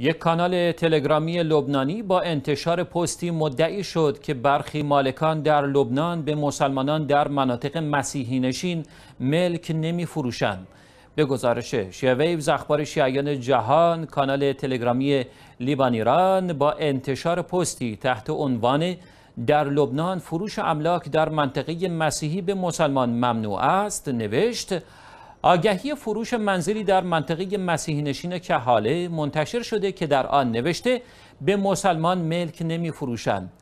یک کانال تلگرامی لبنانی با انتشار پستی مدعی شد که برخی مالکان در لبنان به مسلمانان در مناطق مسیحی نشین ملک نمی فروشند. به گزارش شیویوز اخبار شیعیان جهان کانال تلگرامی ایران با انتشار پستی تحت عنوان در لبنان فروش املاک در منطقه مسیحی به مسلمان ممنوع است نوشت آگهی فروش منزلی در منطقه مسیح نشین کهاله منتشر شده که در آن نوشته به مسلمان ملک نمی فروشند.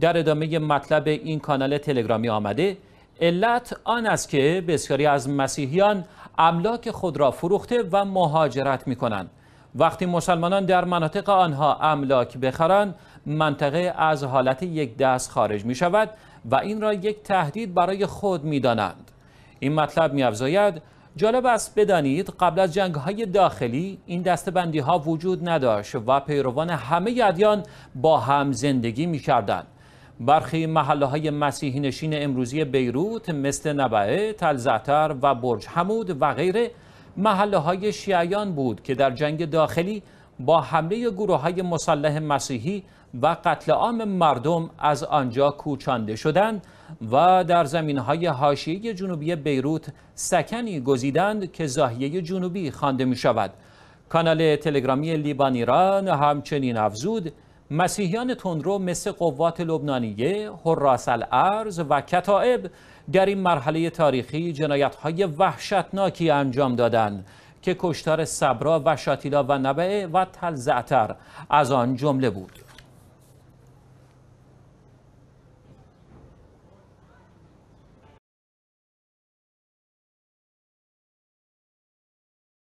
در ادامه مطلب این کانال تلگرامی آمده علت آن است که بسیاری از مسیحیان املاک خود را فروخته و مهاجرت می کنند. وقتی مسلمانان در مناطق آنها املاک بخرند منطقه از حالت یک دست خارج می شود و این را یک تهدید برای خود می دانند. این مطلب می افزاید جالب است بدانید قبل از جنگ های داخلی این دستبندی ها وجود نداشت و پیروان همه ادیان با هم زندگی می کردن. برخی محله های مسیحی نشین امروزی بیروت مثل نبعه، تلزعتر و برج حمود و غیره محله های شیعیان بود که در جنگ داخلی با حمله گروه های مسلح مسیحی و قتل عام مردم از آنجا کوچانده شدند و در زمین های حاشیه جنوبی بیروت سکنی گزیدند که زاهیه جنوبی خوانده می شود کانال تلگرامی لیبان ایران همچنین افزود مسیحیان تندرو مثل قوات لبنانیه، حراس الارز و کتائب در این مرحله تاریخی جنایت های وحشتناکی انجام دادند که کشتار صبرا و شاتیلا و نبعه و تل از آن جمله بود